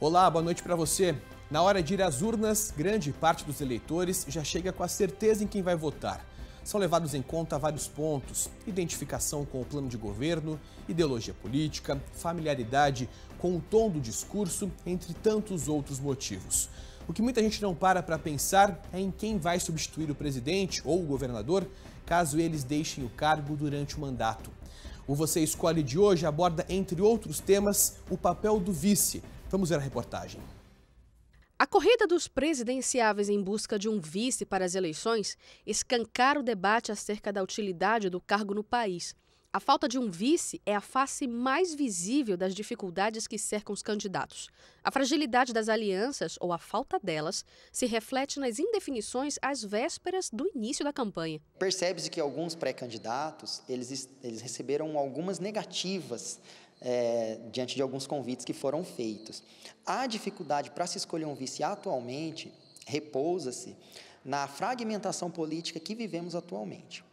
Olá, boa noite para você. Na hora de ir às urnas, grande parte dos eleitores já chega com a certeza em quem vai votar. São levados em conta vários pontos: identificação com o plano de governo, ideologia política, familiaridade com o tom do discurso, entre tantos outros motivos. O que muita gente não para para pensar é em quem vai substituir o presidente ou o governador caso eles deixem o cargo durante o mandato. O Você Escolhe de hoje aborda, entre outros temas, o papel do vice Vamos ver a reportagem. A corrida dos presidenciáveis em busca de um vice para as eleições escancara o debate acerca da utilidade do cargo no país. A falta de um vice é a face mais visível das dificuldades que cercam os candidatos. A fragilidade das alianças, ou a falta delas, se reflete nas indefinições às vésperas do início da campanha. Percebe-se que alguns pré-candidatos, eles, eles receberam algumas negativas é, diante de alguns convites que foram feitos. A dificuldade para se escolher um vice atualmente repousa-se na fragmentação política que vivemos atualmente.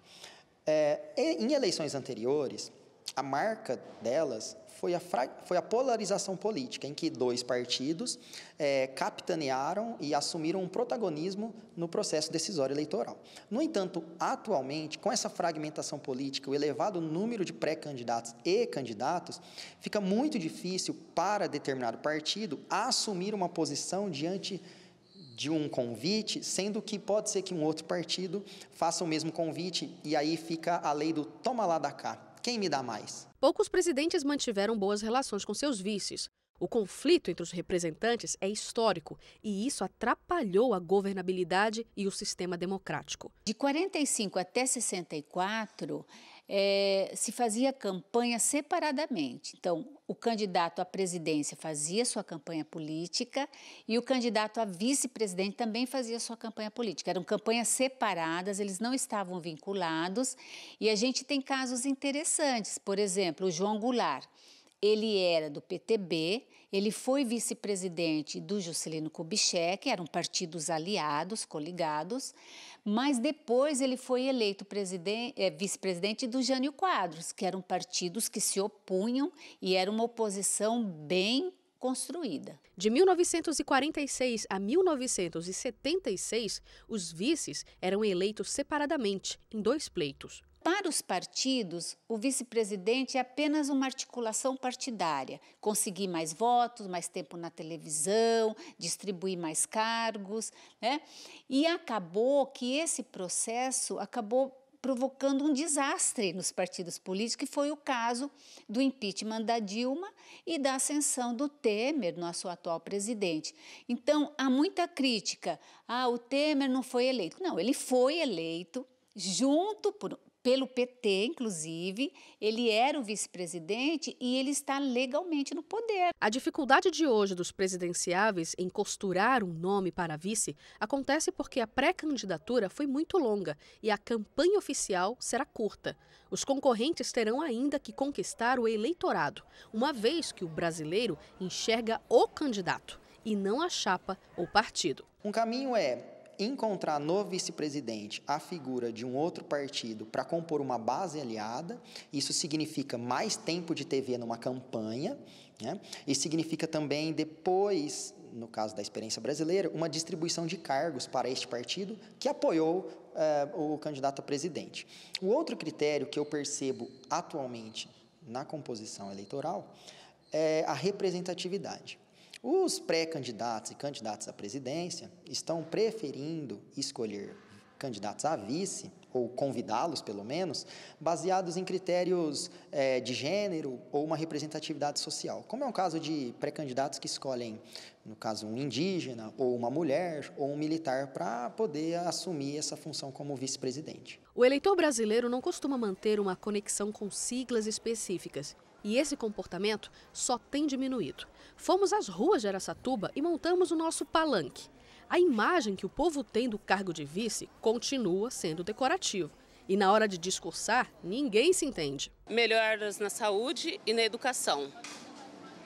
É, em eleições anteriores, a marca delas foi a, foi a polarização política, em que dois partidos é, capitanearam e assumiram um protagonismo no processo decisório eleitoral. No entanto, atualmente, com essa fragmentação política, o elevado número de pré-candidatos e candidatos, fica muito difícil para determinado partido assumir uma posição diante de um convite, sendo que pode ser que um outro partido faça o mesmo convite e aí fica a lei do toma lá da cá. Quem me dá mais? Poucos presidentes mantiveram boas relações com seus vices. O conflito entre os representantes é histórico e isso atrapalhou a governabilidade e o sistema democrático. De 45 até 64, é, se fazia campanha separadamente. Então, o candidato à presidência fazia sua campanha política e o candidato a vice-presidente também fazia sua campanha política. Eram campanhas separadas, eles não estavam vinculados. E a gente tem casos interessantes. Por exemplo, o João Goulart. Ele era do PTB ele foi vice-presidente do Juscelino Kubitschek, eram partidos aliados, coligados, mas depois ele foi eleito é, vice-presidente do Jânio Quadros, que eram partidos que se opunham e era uma oposição bem construída. De 1946 a 1976, os vices eram eleitos separadamente, em dois pleitos, para os partidos, o vice-presidente é apenas uma articulação partidária. Conseguir mais votos, mais tempo na televisão, distribuir mais cargos, né? E acabou que esse processo acabou provocando um desastre nos partidos políticos, que foi o caso do impeachment da Dilma e da ascensão do Temer, nosso atual presidente. Então, há muita crítica. Ah, o Temer não foi eleito. Não, ele foi eleito junto por, pelo PT, inclusive. Ele era o vice-presidente e ele está legalmente no poder. A dificuldade de hoje dos presidenciáveis em costurar um nome para vice acontece porque a pré-candidatura foi muito longa e a campanha oficial será curta. Os concorrentes terão ainda que conquistar o eleitorado, uma vez que o brasileiro enxerga o candidato e não a chapa ou partido. Um caminho é encontrar no vice-presidente a figura de um outro partido para compor uma base aliada. Isso significa mais tempo de TV numa campanha, né? e significa também depois, no caso da experiência brasileira, uma distribuição de cargos para este partido que apoiou uh, o candidato a presidente. O outro critério que eu percebo atualmente na composição eleitoral é a representatividade. Os pré-candidatos e candidatos à presidência estão preferindo escolher candidatos a vice, ou convidá-los pelo menos, baseados em critérios é, de gênero ou uma representatividade social. Como é um caso de pré-candidatos que escolhem, no caso, um indígena, ou uma mulher, ou um militar, para poder assumir essa função como vice-presidente. O eleitor brasileiro não costuma manter uma conexão com siglas específicas. E esse comportamento só tem diminuído. Fomos às ruas de Aracatuba e montamos o nosso palanque. A imagem que o povo tem do cargo de vice continua sendo decorativo. E na hora de discursar, ninguém se entende. Melhoras na saúde e na educação.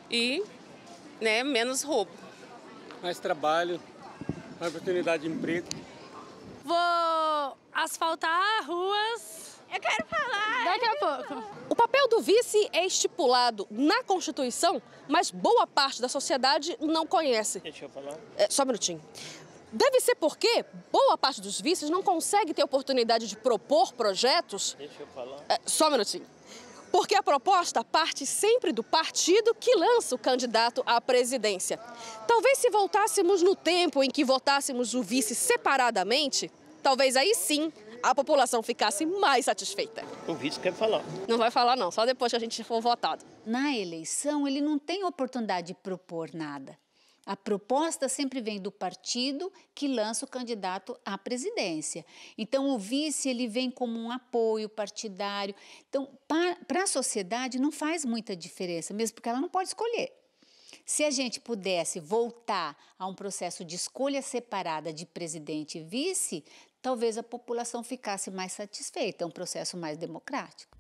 E né, menos roubo. Mais trabalho, mais oportunidade de emprego. Vou asfaltar ruas eu quero falar. Daqui a pouco. O papel do vice é estipulado na Constituição, mas boa parte da sociedade não conhece. Deixa eu falar. É, só um minutinho. Deve ser porque boa parte dos vices não consegue ter oportunidade de propor projetos. Deixa eu falar. É, só um minutinho. Porque a proposta parte sempre do partido que lança o candidato à presidência. Talvez se voltássemos no tempo em que votássemos o vice separadamente, talvez aí sim a população ficasse mais satisfeita. O vice quer falar. Não vai falar não, só depois que a gente for votado. Na eleição, ele não tem oportunidade de propor nada. A proposta sempre vem do partido que lança o candidato à presidência. Então, o vice ele vem como um apoio partidário. Então, para a sociedade não faz muita diferença, mesmo porque ela não pode escolher. Se a gente pudesse voltar a um processo de escolha separada de presidente e vice, talvez a população ficasse mais satisfeita, é um processo mais democrático.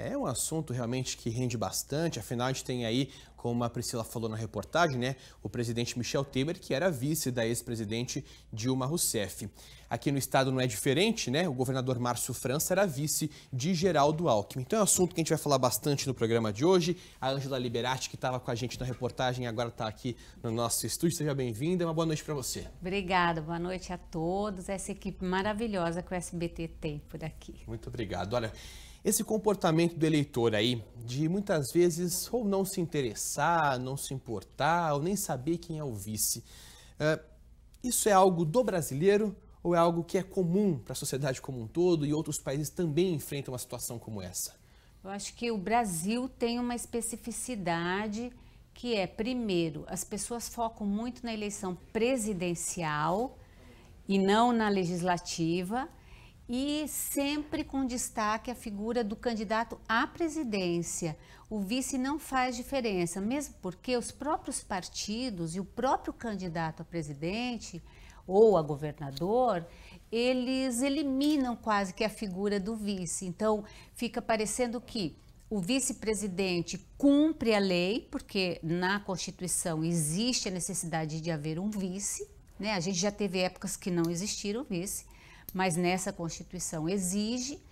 É um assunto realmente que rende bastante, afinal a gente tem aí, como a Priscila falou na reportagem, né, o presidente Michel Temer, que era vice da ex-presidente Dilma Rousseff. Aqui no estado não é diferente, né? O governador Márcio França era vice de Geraldo Alckmin. Então é um assunto que a gente vai falar bastante no programa de hoje. A Ângela Liberati, que estava com a gente na reportagem, agora está aqui no nosso estúdio. Seja bem-vinda, uma boa noite para você. Obrigada, boa noite a todos, essa equipe maravilhosa que o SBT tem por aqui. Muito obrigado. Olha, esse comportamento do eleitor aí, de muitas vezes ou não se interessar, não se importar, ou nem saber quem é o vice, é, isso é algo do brasileiro ou é algo que é comum para a sociedade como um todo e outros países também enfrentam uma situação como essa? Eu acho que o Brasil tem uma especificidade que é, primeiro, as pessoas focam muito na eleição presidencial e não na legislativa e sempre com destaque a figura do candidato à presidência. O vice não faz diferença, mesmo porque os próprios partidos e o próprio candidato a presidente ou a governador, eles eliminam quase que a figura do vice. Então, fica parecendo que o vice-presidente cumpre a lei, porque na Constituição existe a necessidade de haver um vice, né? A gente já teve épocas que não existiram vice, mas nessa Constituição exige.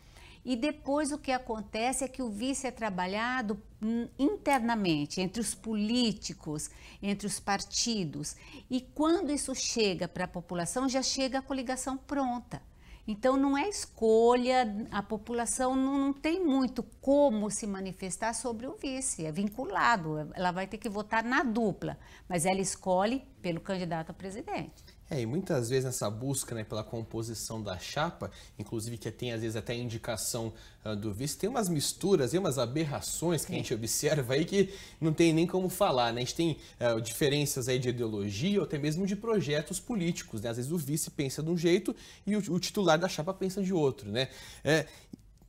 E depois o que acontece é que o vice é trabalhado hum, internamente, entre os políticos, entre os partidos. E quando isso chega para a população, já chega a coligação pronta. Então não é escolha, a população não, não tem muito como se manifestar sobre o vice, é vinculado, ela vai ter que votar na dupla, mas ela escolhe pelo candidato a presidente. É, e muitas vezes nessa busca né, pela composição da chapa, inclusive que tem às vezes até indicação uh, do vice, tem umas misturas e umas aberrações que a é. gente observa aí que não tem nem como falar, né? A gente tem uh, diferenças aí de ideologia ou até mesmo de projetos políticos, né? Às vezes o vice pensa de um jeito e o, o titular da chapa pensa de outro, né? É,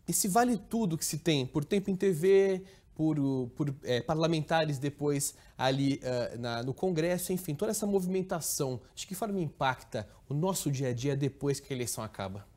esse vale tudo que se tem por tempo em TV, por, por é, parlamentares depois ali uh, na, no Congresso, enfim, toda essa movimentação, de que forma impacta o nosso dia a dia depois que a eleição acaba?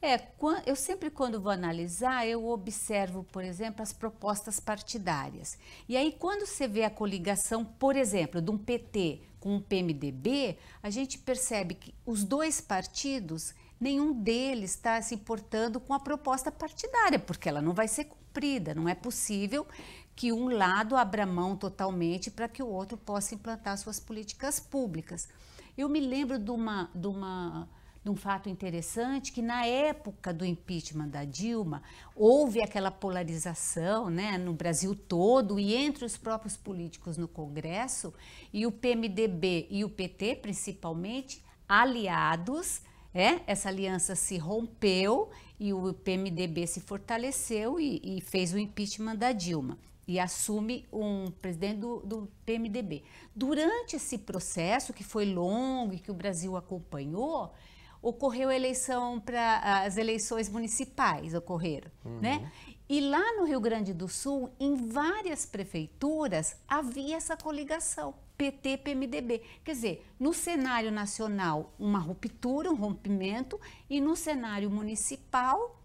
É, eu sempre quando vou analisar, eu observo, por exemplo, as propostas partidárias. E aí quando você vê a coligação, por exemplo, de um PT com um PMDB, a gente percebe que os dois partidos nenhum deles está se importando com a proposta partidária, porque ela não vai ser suprida. Não é possível que um lado abra mão totalmente para que o outro possa implantar suas políticas públicas. Eu me lembro de, uma, de, uma, de um fato interessante que na época do impeachment da Dilma houve aquela polarização né, no Brasil todo e entre os próprios políticos no Congresso e o PMDB e o PT principalmente aliados é, essa aliança se rompeu e o PMDB se fortaleceu e, e fez o impeachment da Dilma e assume um presidente do, do, PMDB. Durante esse processo, que foi longo e que o Brasil acompanhou, ocorreu eleição para as eleições municipais ocorreram, uhum. né? E lá no Rio Grande do Sul, em várias prefeituras, havia essa coligação. PT, PMDB. Quer dizer, no cenário nacional, uma ruptura, um rompimento, e no cenário municipal,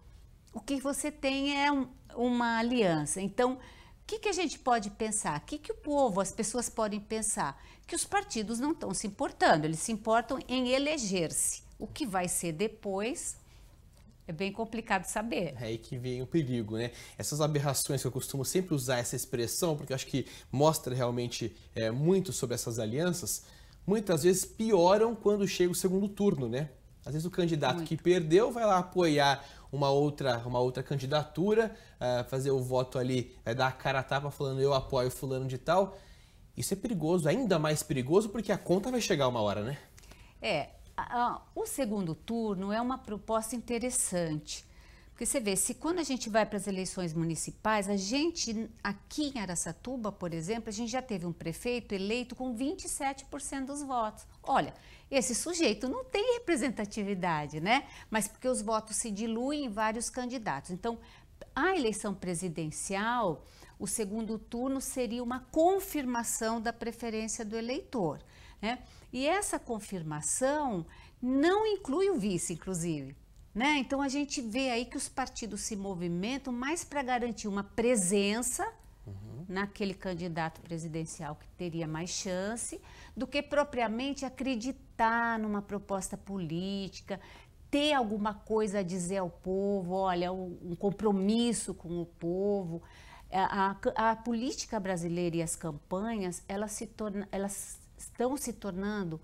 o que você tem é um, uma aliança. Então, o que, que, a gente pode pensar? O que, que o povo, as pessoas podem pensar? Que os partidos não estão se importando, eles se importam em eleger-se. O que vai ser depois, é bem complicado saber. É aí que vem o perigo, né? Essas aberrações que eu costumo sempre usar essa expressão, porque eu acho que mostra realmente é, muito sobre essas alianças, muitas vezes pioram quando chega o segundo turno, né? Às vezes o candidato muito. que perdeu vai lá apoiar uma outra, uma outra candidatura, uh, fazer o voto ali, vai eh, dar a cara a tapa falando eu apoio fulano de tal. Isso é perigoso, ainda mais perigoso, porque a conta vai chegar uma hora, né? É, o segundo turno é uma proposta interessante. Porque você vê, se quando a gente vai para as eleições municipais, a gente, aqui em Aracatuba, por exemplo, a gente já teve um prefeito eleito com 27% dos votos. Olha, esse sujeito não tem representatividade, né? Mas porque os votos se diluem em vários candidatos. Então, a eleição presidencial, o segundo turno seria uma confirmação da preferência do eleitor, né? E essa confirmação não inclui o vice, inclusive. Né? Então a gente vê aí que os partidos se movimentam mais para garantir uma presença uhum. naquele candidato presidencial que teria mais chance, do que propriamente acreditar numa proposta política, ter alguma coisa a dizer ao povo, olha, um compromisso com o povo. A, a, a política brasileira e as campanhas, elas se, torna, elas estão se tornando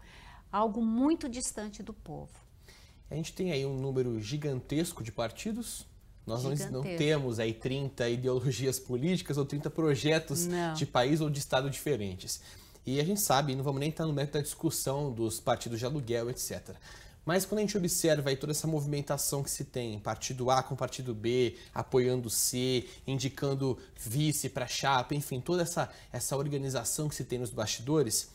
algo muito distante do povo. A gente tem aí um número gigantesco de partidos. Nós não temos aí 30 ideologias políticas ou 30 projetos não. de país ou de estado diferentes. E a gente sabe, não vamos nem estar no mérito da discussão dos partidos de aluguel, etc. Mas quando a gente observa aí toda essa movimentação que se tem, partido A com partido B, apoiando C, indicando vice para chapa, enfim, toda essa, essa organização que se tem nos bastidores,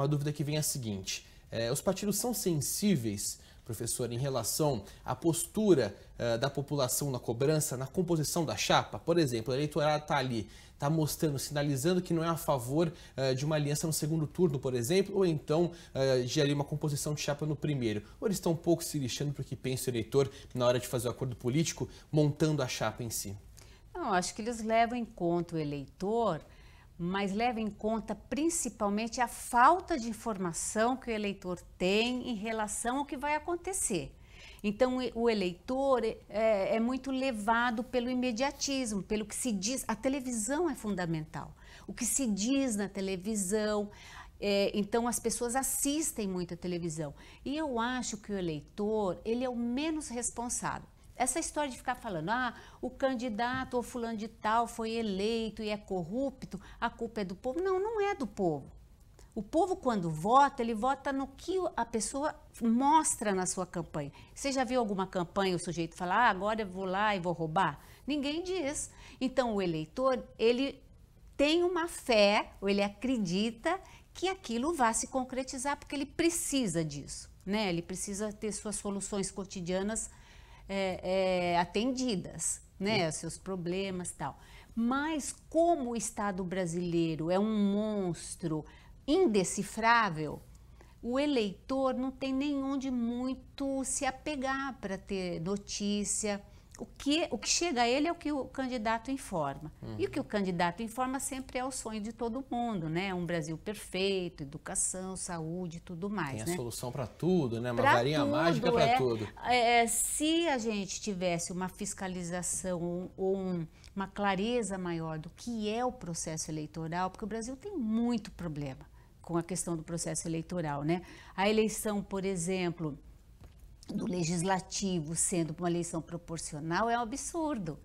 uma dúvida que vem é a seguinte: é, os partidos são sensíveis, professor, em relação à postura é, da população na cobrança, na composição da chapa? Por exemplo, o eleitorado está ali, está mostrando, sinalizando que não é a favor é, de uma aliança no segundo turno, por exemplo, ou então é, de ali uma composição de chapa no primeiro. Ou eles estão um pouco se lixando para o que pensa o eleitor na hora de fazer o acordo político, montando a chapa em si? Não, acho que eles levam em conta o eleitor mas leva em conta principalmente a falta de informação que o eleitor tem em relação ao que vai acontecer. Então, o eleitor é, é, é, muito levado pelo imediatismo, pelo que se diz. A televisão é fundamental. O que se diz na televisão. É, então, as pessoas assistem muito a televisão. E eu acho que o eleitor, ele é o menos responsável. Essa história de ficar falando, ah, o candidato ou fulano de tal foi eleito e é corrupto, a culpa é do povo. Não, não é do povo. O povo, quando vota, ele vota no que a pessoa mostra na sua campanha. Você já viu alguma campanha o sujeito falar, ah, agora eu vou lá e vou roubar? Ninguém diz. Então, o eleitor, ele tem uma fé, ou ele acredita que aquilo vá se concretizar, porque ele precisa disso, né? Ele precisa ter suas soluções cotidianas é, é, atendidas, né? Os seus problemas tal. Mas como o Estado brasileiro é um monstro indecifrável, o eleitor não tem nem onde muito se apegar para ter notícia o que, o que chega a ele é o que o candidato informa. Uhum. E o que o candidato informa sempre é o sonho de todo mundo, né? Um Brasil perfeito, educação, saúde, tudo mais. Tem a né? solução para tudo, né? Uma pra varinha tudo, mágica para é, tudo. É, é, se a gente tivesse uma fiscalização ou um, uma clareza maior do que é o processo eleitoral, porque o Brasil tem muito problema com a questão do processo eleitoral, né? A eleição, por exemplo do legislativo sendo uma eleição proporcional é um absurdo.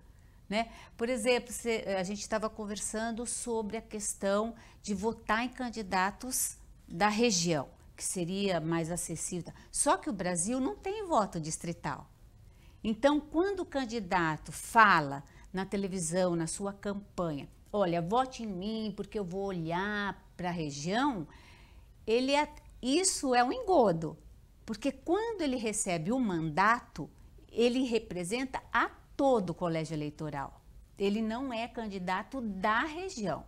Né? Por exemplo, se, eh, a gente estava conversando sobre a questão de votar em candidatos da região, que seria mais acessível. Só que o Brasil não tem voto distrital. Então, quando o candidato fala na televisão, na sua campanha, olha, vote em mim porque eu vou olhar para a região, ele é, isso é um engodo. Porque quando ele recebe o mandato, ele representa a todo o colégio eleitoral. Ele não é candidato da região.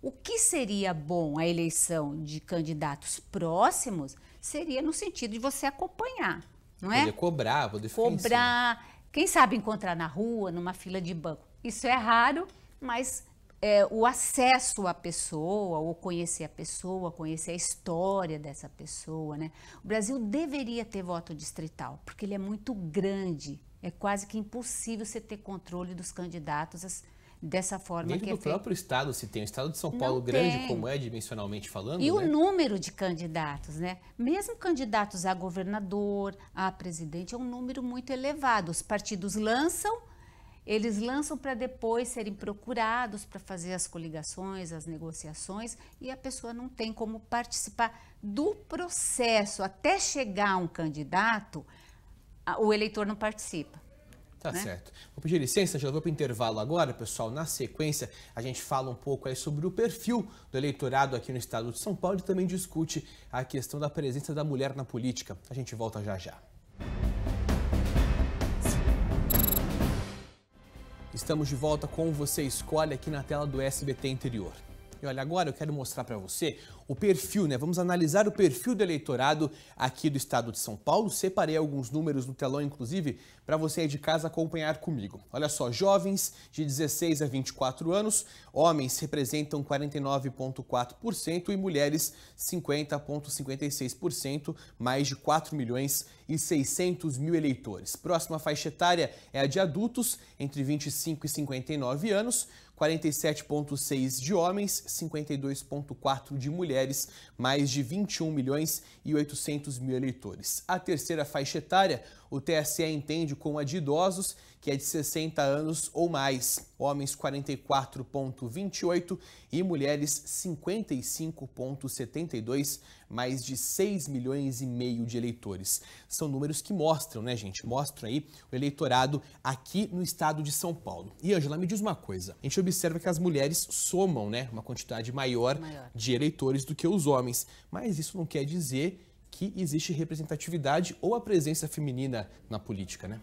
O que seria bom a eleição de candidatos próximos seria no sentido de você acompanhar, não é? Poder cobrar, poder cobrar. Quem sabe encontrar na rua, numa fila de banco. Isso é raro, mas é, o acesso à pessoa, ou conhecer a pessoa, conhecer a história dessa pessoa. Né? O Brasil deveria ter voto distrital, porque ele é muito grande. É quase que impossível você ter controle dos candidatos dessa forma Dentro que é feito. próprio estado se tem o estado de São Paulo Não grande tem. como é dimensionalmente falando e né? o número de candidatos né mesmo candidatos a governador a presidente é um número muito elevado os partidos lançam eles lançam para depois serem procurados para fazer as coligações, as negociações, e a pessoa não tem como participar do processo. Até chegar um candidato, o eleitor não participa. Tá né? certo. Vou pedir licença, já vou para o intervalo agora, pessoal. Na sequência, a gente fala um pouco aí sobre o perfil do eleitorado aqui no estado de São Paulo e também discute a questão da presença da mulher na política. A gente volta já já. Estamos de volta com Você Escolhe aqui na tela do SBT Interior. E olha, agora eu quero mostrar para você o perfil, né? Vamos analisar o perfil do eleitorado aqui do estado de São Paulo. Separei alguns números no telão, inclusive, para você aí de casa acompanhar comigo. Olha só, jovens de 16 a 24 anos, homens representam 49,4% e mulheres 50,56%, mais de 4 milhões e 600 mil eleitores. Próxima faixa etária é a de adultos, entre 25 e 59 anos. 47,6 de homens, 52,4 de mulheres, mais de 21 milhões e 800 mil eleitores. A terceira faixa etária, o TSE entende como a de idosos que é de 60 anos ou mais, homens 44,28 e mulheres 55,72, mais de 6 milhões e meio de eleitores. São números que mostram, né, gente? Mostram aí o eleitorado aqui no estado de São Paulo. E, Angela, me diz uma coisa. A gente observa que as mulheres somam, né, uma quantidade maior, maior. de eleitores do que os homens, mas isso não quer dizer que existe representatividade ou a presença feminina na política, né?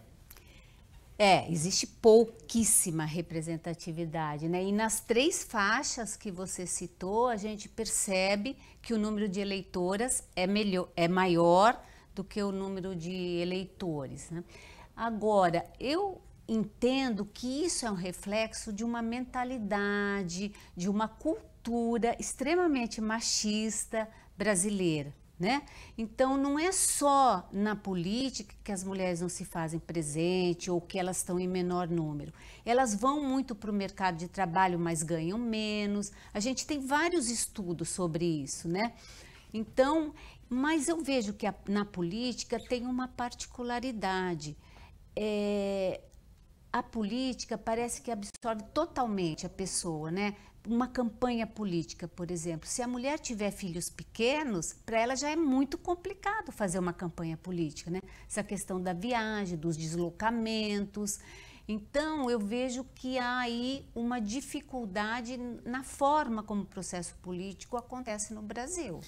É, existe pouquíssima representatividade, né? E nas três faixas que você citou, a gente percebe que o número de eleitoras é, melhor, é maior do que o número de eleitores. Né? Agora, eu entendo que isso é um reflexo de uma mentalidade, de uma cultura extremamente machista brasileira. Né? Então, não é só na política que as mulheres não se fazem presente ou que elas estão em menor número. Elas vão muito para o mercado de trabalho, mas ganham menos. A gente tem vários estudos sobre isso, né? Então, mas eu vejo que a, na política tem uma particularidade. É, a política parece que absorve totalmente a pessoa, né? uma campanha política, por exemplo. Se a mulher tiver filhos pequenos, para ela já é muito complicado fazer uma campanha política, né? Essa questão da viagem, dos deslocamentos. Então, eu vejo que há aí uma dificuldade na forma como o processo político acontece no Brasil.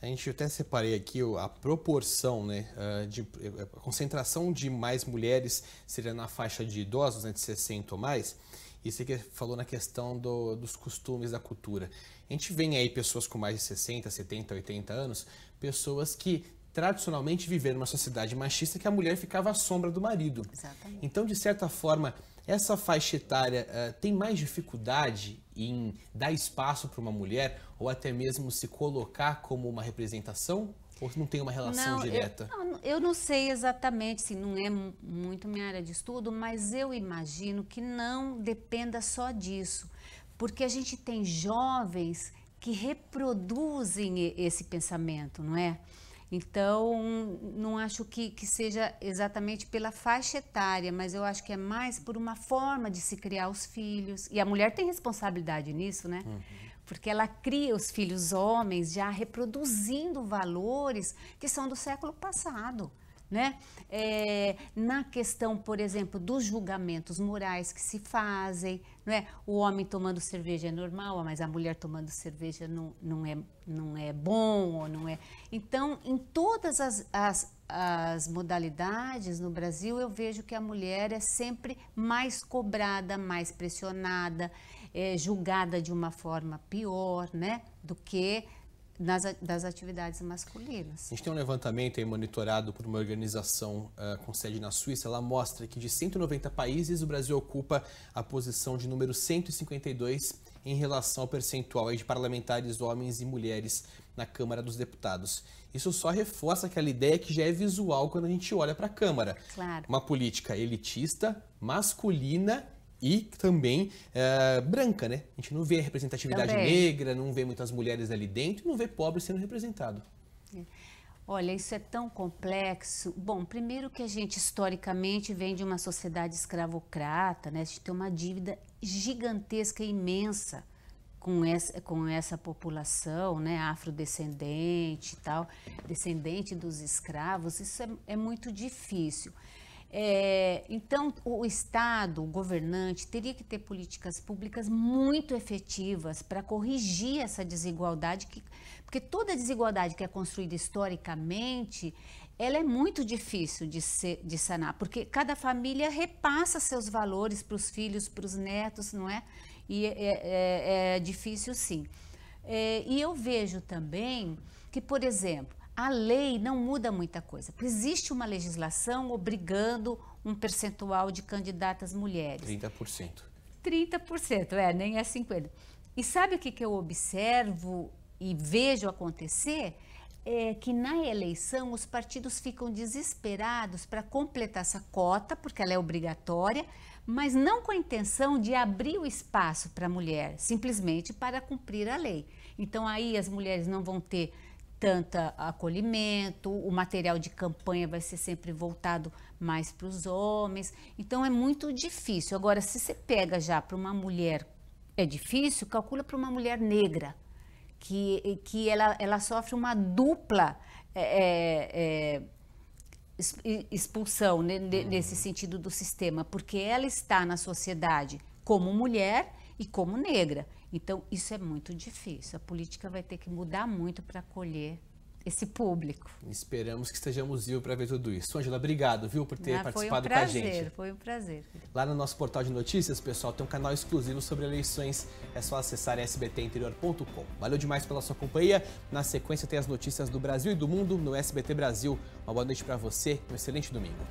A gente até separei aqui a proporção, né, ah, de, a concentração de mais mulheres seria na faixa de idosos, né, entre 60 ou mais, e você falou na questão do, dos costumes, da cultura. A gente vem aí pessoas com mais de 60, 70, 80 anos, pessoas que tradicionalmente viveram numa sociedade machista que a mulher ficava à sombra do marido. Exatamente. Então, de certa forma, essa faixa etária uh, tem mais dificuldade em dar espaço para uma mulher ou até mesmo se colocar como uma representação ou não tem uma relação não, direta? Eu não, eu, não sei exatamente, assim, não é muito minha área de estudo, mas eu imagino que não dependa só disso. Porque a gente tem jovens que reproduzem esse pensamento, não é? Então, não acho que, que seja exatamente pela faixa etária, mas eu acho que é mais por uma forma de se criar os filhos. E a mulher tem responsabilidade nisso, né? Uhum porque ela cria os filhos homens já reproduzindo valores que são do século passado. Né? É, na questão, por exemplo, dos julgamentos morais que se fazem, não é? O homem tomando cerveja é normal, mas a mulher tomando cerveja não, não, é, não é bom ou não é. Então, em todas as, as, as modalidades no Brasil, eu vejo que a mulher é sempre mais cobrada, mais pressionada é, julgada de uma forma pior, né, do que nas, das atividades masculinas. A gente tem um levantamento aí monitorado por uma organização uh, com sede na Suíça. Ela mostra que de 190 países, o Brasil ocupa a posição de número 152 em relação ao percentual de parlamentares homens e mulheres na Câmara dos Deputados. Isso só reforça aquela ideia é que já é visual quando a gente olha para a Câmara. Claro. Uma política elitista, masculina e também eh, branca, né? A gente não vê representatividade também. negra, não vê muitas mulheres ali dentro, não vê pobre sendo representado. Olha, isso é tão complexo. Bom, primeiro que a gente historicamente vem de uma sociedade escravocrata, né? A gente tem uma dívida gigantesca, imensa com essa, com essa população, né, afrodescendente e tal, descendente dos escravos, isso é, é muito difícil. É, então, o Estado, o governante, teria que ter políticas públicas muito efetivas para corrigir essa desigualdade, que, porque toda desigualdade que é construída historicamente, ela é muito difícil de, ser, de sanar, porque cada família repassa seus valores para os filhos, para os netos, não é? E é, é, é, é difícil, sim. É, e eu vejo também que, por exemplo, a lei não muda muita coisa. Existe uma legislação obrigando um percentual de candidatas mulheres. 30%. 30%, é, nem é 50%. E sabe o que, que eu observo e vejo acontecer? É que na eleição os partidos ficam desesperados para completar essa cota, porque ela é obrigatória, mas não com a intenção de abrir o espaço para a mulher, simplesmente para cumprir a lei. Então aí as mulheres não vão ter tanto acolhimento, o material de campanha vai ser sempre voltado mais para os homens. Então é muito difícil. Agora, se você pega já para uma mulher, é difícil, calcula para uma mulher negra, que, que ela, ela sofre uma dupla é, é, é expulsão né, nesse uhum. sentido do sistema, porque ela está na sociedade como mulher e como negra. Então, isso é muito difícil. A política vai ter que mudar muito para acolher esse público. Esperamos que estejamos vivos para ver tudo isso. Angela, obrigado, viu, por ter ah, participado um prazer, com a gente. Foi um prazer, foi um prazer. Lá no nosso portal de notícias, pessoal, tem um canal exclusivo sobre eleições. É só acessar sbtinterior.com. Valeu demais pela sua companhia. Na sequência tem as notícias do Brasil e do mundo no SBT Brasil. Uma boa noite para você, um excelente domingo.